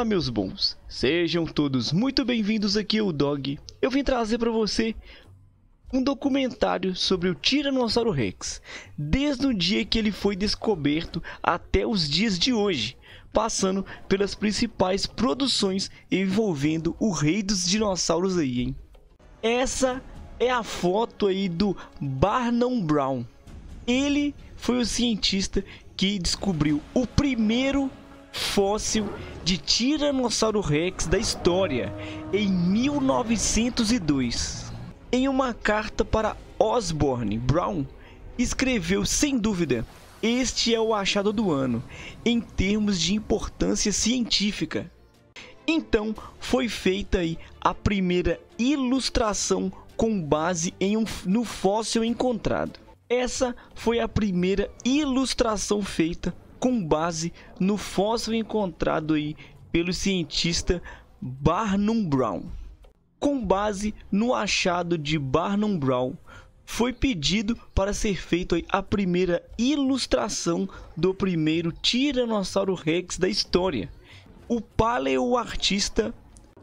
Olá meus bons, sejam todos muito bem-vindos aqui ao Dog. Eu vim trazer para você um documentário sobre o Tiranossauro Rex, desde o dia que ele foi descoberto até os dias de hoje, passando pelas principais produções envolvendo o rei dos dinossauros aí, hein? Essa é a foto aí do Barnum Brown. Ele foi o cientista que descobriu o primeiro fóssil de Tiranossauro Rex da história em 1902. Em uma carta para Osborne Brown, escreveu sem dúvida: Este é o achado do ano em termos de importância científica. Então foi feita aí a primeira ilustração com base em um, no fóssil encontrado. Essa foi a primeira ilustração feita com base no fóssil encontrado aí pelo cientista Barnum Brown. Com base no achado de Barnum Brown, foi pedido para ser feita a primeira ilustração do primeiro Tiranossauro Rex da história. O paleoartista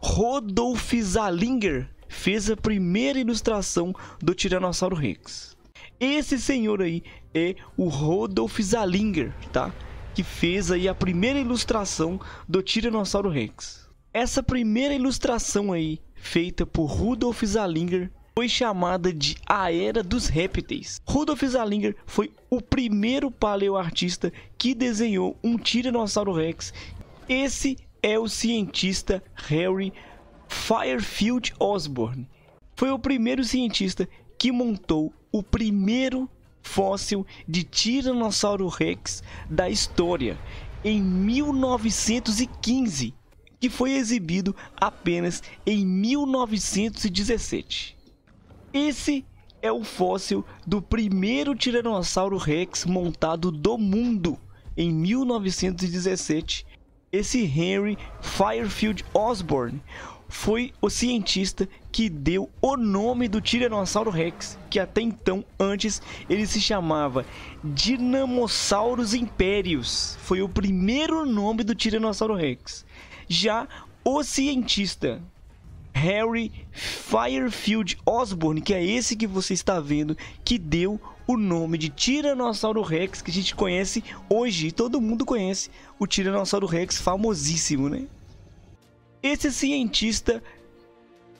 Rodolf Zalinger fez a primeira ilustração do Tiranossauro Rex. Esse senhor aí é o Rodolf Zalinger, tá? que fez aí a primeira ilustração do Tiranossauro Rex. Essa primeira ilustração aí, feita por Rudolf Zalinger, foi chamada de A Era dos Répteis. Rudolf Zalinger foi o primeiro paleoartista que desenhou um Tiranossauro Rex. Esse é o cientista Harry Firefield Osborn. Foi o primeiro cientista que montou o primeiro fóssil de Tiranossauro Rex da história em 1915, que foi exibido apenas em 1917. Esse é o fóssil do primeiro Tiranossauro Rex montado do mundo em 1917, esse Henry Firefield Osborne foi o cientista que deu o nome do Tiranossauro Rex, que até então, antes, ele se chamava Dinamossauros Impérios. Foi o primeiro nome do Tiranossauro Rex. Já o cientista Harry Firefield Osborne, que é esse que você está vendo, que deu o nome de Tiranossauro Rex que a gente conhece hoje, todo mundo conhece o Tiranossauro Rex famosíssimo, né? Esse cientista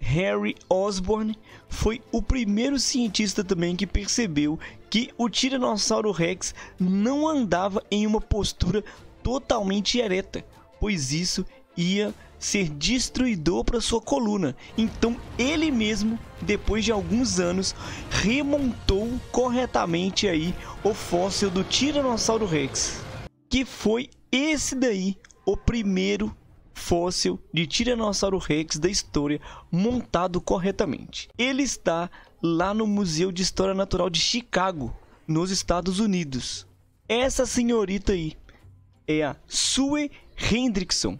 Harry Osborn foi o primeiro cientista também que percebeu que o Tiranossauro Rex não andava em uma postura totalmente ereta, pois isso ia ser destruidor para sua coluna. Então ele mesmo, depois de alguns anos, remontou corretamente aí o fóssil do Tiranossauro Rex, que foi esse daí o primeiro fóssil de Tiranossauro Rex da história montado corretamente. Ele está lá no Museu de História Natural de Chicago, nos Estados Unidos. Essa senhorita aí é a Sue Hendrickson.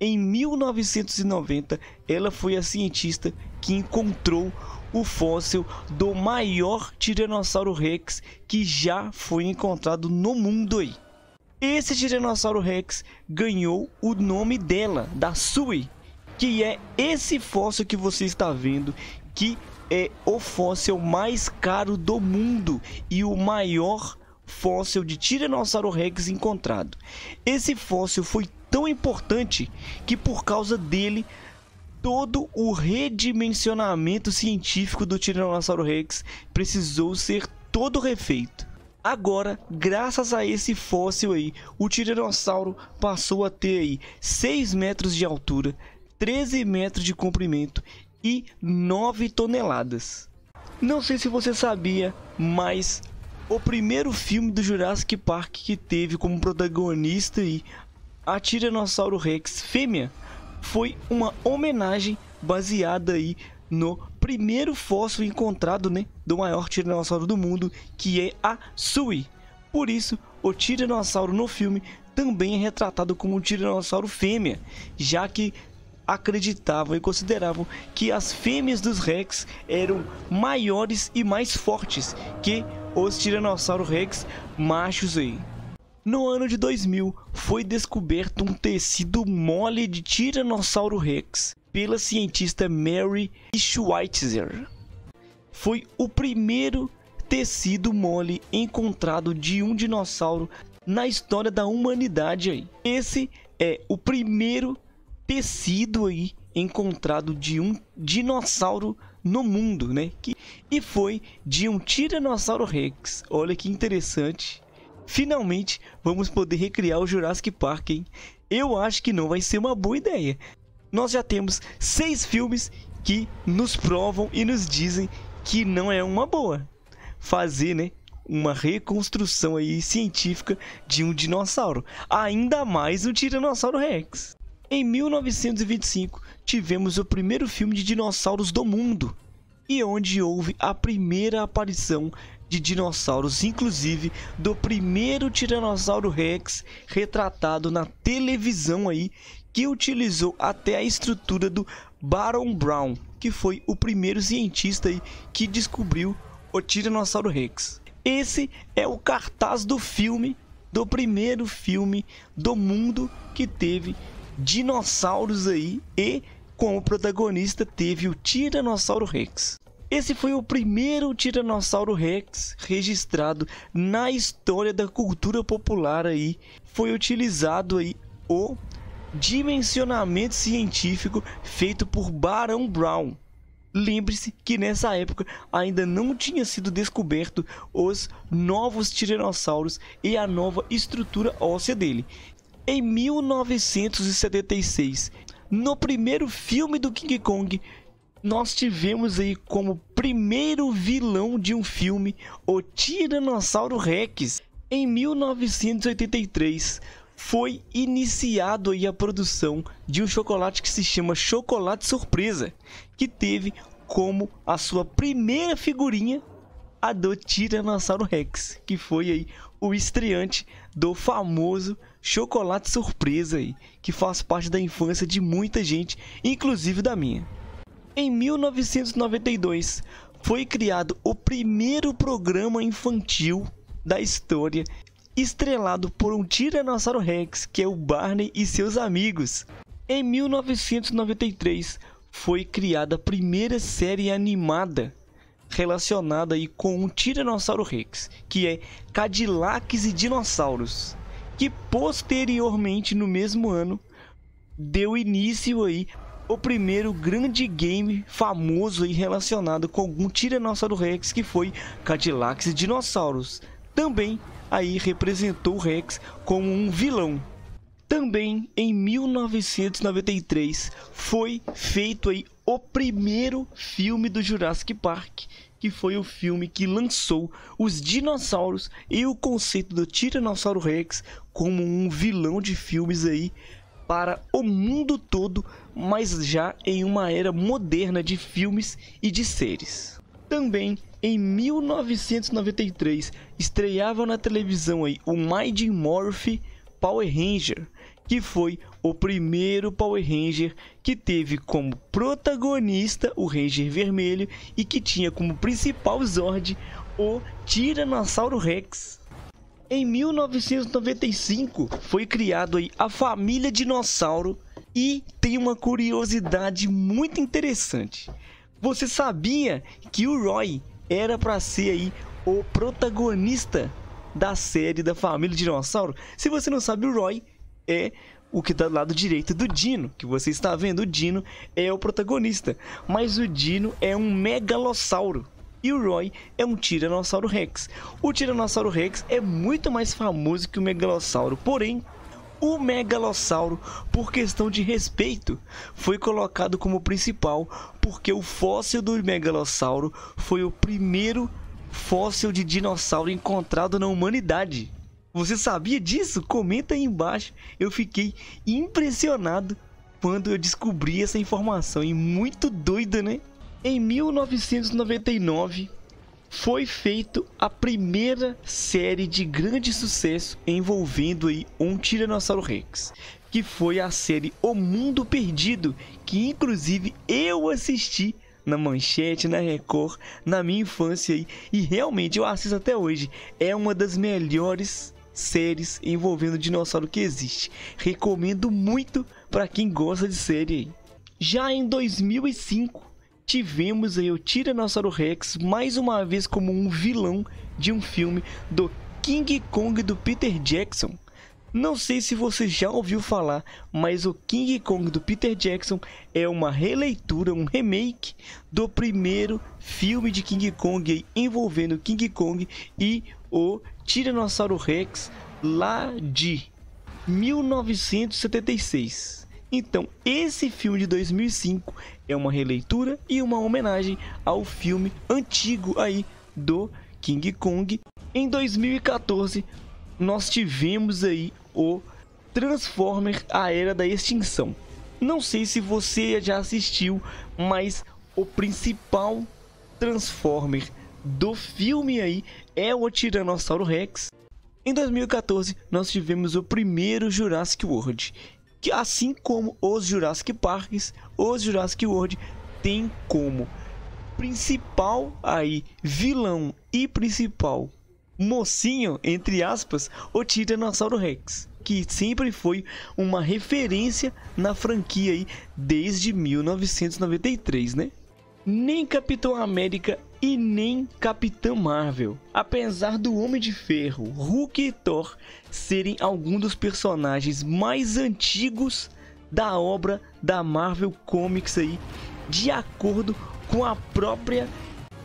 Em 1990, ela foi a cientista que encontrou o fóssil do maior Tiranossauro Rex que já foi encontrado no mundo aí. Esse Tiranossauro Rex ganhou o nome dela, da Sui, que é esse fóssil que você está vendo, que é o fóssil mais caro do mundo e o maior fóssil de Tiranossauro Rex encontrado. Esse fóssil foi tão importante que por causa dele todo o redimensionamento científico do Tiranossauro Rex precisou ser todo refeito. Agora, graças a esse fóssil aí, o tiranossauro passou a ter aí 6 metros de altura, 13 metros de comprimento e 9 toneladas. Não sei se você sabia, mas o primeiro filme do Jurassic Park que teve como protagonista aí a Tiranossauro Rex fêmea foi uma homenagem baseada aí no primeiro fóssil encontrado né, do maior tiranossauro do mundo, que é a Sui. Por isso, o tiranossauro no filme também é retratado como um tiranossauro fêmea, já que acreditavam e consideravam que as fêmeas dos Rex eram maiores e mais fortes que os Tiranossauro Rex machos aí. No ano de 2000, foi descoberto um tecido mole de Tiranossauro Rex, pela cientista Mary Schweitzer. Foi o primeiro tecido mole encontrado de um dinossauro na história da humanidade aí. Esse é o primeiro tecido aí encontrado de um dinossauro no mundo, né? Que, e foi de um Tiranossauro Rex. Olha que interessante. Finalmente vamos poder recriar o Jurassic Park, hein? Eu acho que não vai ser uma boa ideia, nós já temos seis filmes que nos provam e nos dizem que não é uma boa fazer, né? Uma reconstrução aí científica de um dinossauro, ainda mais um Tiranossauro Rex. Em 1925, tivemos o primeiro filme de dinossauros do mundo e onde houve a primeira aparição de dinossauros, inclusive do primeiro Tiranossauro Rex retratado na televisão aí, que utilizou até a estrutura do Baron Brown, que foi o primeiro cientista que descobriu o Tiranossauro Rex. Esse é o cartaz do filme, do primeiro filme do mundo que teve dinossauros aí e como protagonista teve o Tiranossauro Rex. Esse foi o primeiro Tiranossauro Rex registrado na história da cultura popular aí. Foi utilizado aí o dimensionamento científico feito por Barão Brown. Lembre-se que nessa época ainda não tinha sido descoberto os novos tiranossauros e a nova estrutura óssea dele. Em 1976, no primeiro filme do King Kong, nós tivemos aí como primeiro vilão de um filme o Tiranossauro Rex. Em 1983, foi iniciado a produção de um chocolate que se chama Chocolate Surpresa, que teve como a sua primeira figurinha a do Tiranossauro Rex, que foi aí o estreante do famoso Chocolate Surpresa aí, que faz parte da infância de muita gente, inclusive da minha. Em 1992, foi criado o primeiro programa infantil da história estrelado por um Tiranossauro Rex, que é o Barney e seus amigos. Em 1993 foi criada a primeira série animada relacionada aí com um Tiranossauro Rex, que é Cadillacs e Dinossauros, que posteriormente no mesmo ano deu início aí o primeiro grande game famoso e relacionado com um Tiranossauro Rex que foi Cadillacs e Dinossauros, também aí representou Rex como um vilão. Também em 1993 foi feito aí o primeiro filme do Jurassic Park, que foi o filme que lançou os dinossauros e o conceito do Tiranossauro Rex como um vilão de filmes aí para o mundo todo, mas já em uma era moderna de filmes e de séries. Também em 1993, estreava na televisão aí o Mighty Morph Power Ranger, que foi o primeiro Power Ranger que teve como protagonista o Ranger Vermelho e que tinha como principal Zord o Tiranossauro Rex. Em 1995 foi criado aí a família Dinossauro e tem uma curiosidade muito interessante. Você sabia que o Roy era para ser aí o protagonista da série da família dinossauro. Se você não sabe, o Roy é o que está do lado direito do Dino, que você está vendo, o Dino é o protagonista, mas o Dino é um megalossauro. E o Roy é um Tiranossauro Rex. O Tiranossauro Rex é muito mais famoso que o Megalossauro, porém, o megalossauro, por questão de respeito, foi colocado como principal porque o fóssil do megalossauro foi o primeiro fóssil de dinossauro encontrado na humanidade. Você sabia disso? Comenta aí embaixo. Eu fiquei impressionado quando eu descobri essa informação e muito doida, né? Em 1999, foi feito a primeira série de grande sucesso envolvendo aí um Tiranossauro Rex, que foi a série O Mundo Perdido, que inclusive eu assisti na Manchete, na Record, na minha infância aí, e realmente eu assisto até hoje. É uma das melhores séries envolvendo dinossauro que existe. Recomendo muito para quem gosta de série. Já em 2005, tivemos aí o Tiranossauro Rex mais uma vez como um vilão de um filme do King Kong do Peter Jackson. Não sei se você já ouviu falar, mas o King Kong do Peter Jackson é uma releitura, um remake do primeiro filme de King Kong envolvendo King Kong e o Tiranossauro Rex lá de 1976. Então, esse filme de 2005 é uma releitura e uma homenagem ao filme antigo aí do King Kong. Em 2014, nós tivemos aí o Transformer A Era da Extinção. Não sei se você já assistiu, mas o principal Transformer do filme aí é o Tiranossauro Rex. Em 2014, nós tivemos o primeiro Jurassic World que assim como os Jurassic Parks, os Jurassic World tem como principal aí vilão e principal mocinho entre aspas o Tiranossauro Rex, que sempre foi uma referência na franquia aí desde 1993, né? nem Capitão América e nem Capitão Marvel. Apesar do Homem de Ferro, Hulk e Thor serem alguns dos personagens mais antigos da obra da Marvel Comics aí, de acordo com a própria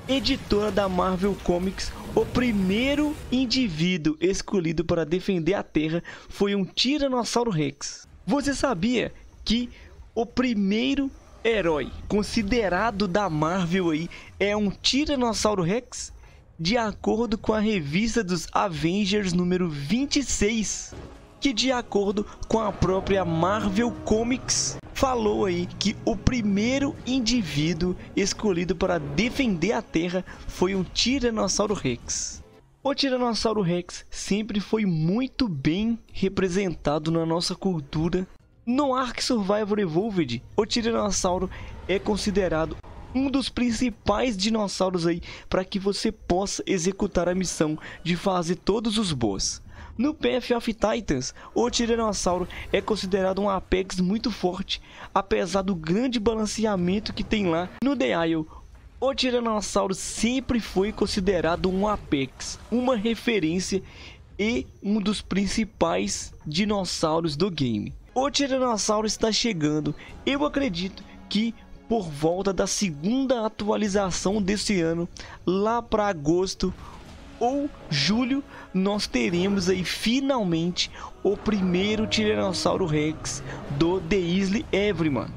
editora da Marvel Comics, o primeiro indivíduo escolhido para defender a Terra foi um Tiranossauro Rex. Você sabia que o primeiro herói considerado da Marvel aí é um Tiranossauro Rex, de acordo com a revista dos Avengers número 26, que de acordo com a própria Marvel Comics falou aí que o primeiro indivíduo escolhido para defender a Terra foi um Tiranossauro Rex. O Tiranossauro Rex sempre foi muito bem representado na nossa cultura no Ark Survival Evolved, o Tiranossauro é considerado um dos principais dinossauros aí para que você possa executar a missão de fazer todos os boss. No Path of Titans, o Tiranossauro é considerado um Apex muito forte, apesar do grande balanceamento que tem lá no The Isle. O Tiranossauro sempre foi considerado um Apex, uma referência e um dos principais dinossauros do game. O Tiranossauro está chegando. Eu acredito que por volta da segunda atualização desse ano, lá para agosto ou julho, nós teremos aí finalmente o primeiro Tiranossauro Rex do The Isle Everyman.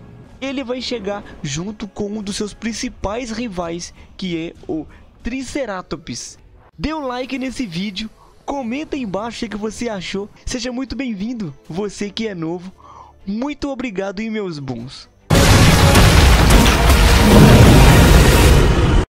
Ele vai chegar junto com um dos seus principais rivais, que é o Triceratops. Dê um like nesse vídeo, Comenta aí embaixo o que você achou. Seja muito bem-vindo, você que é novo. Muito obrigado e meus bons.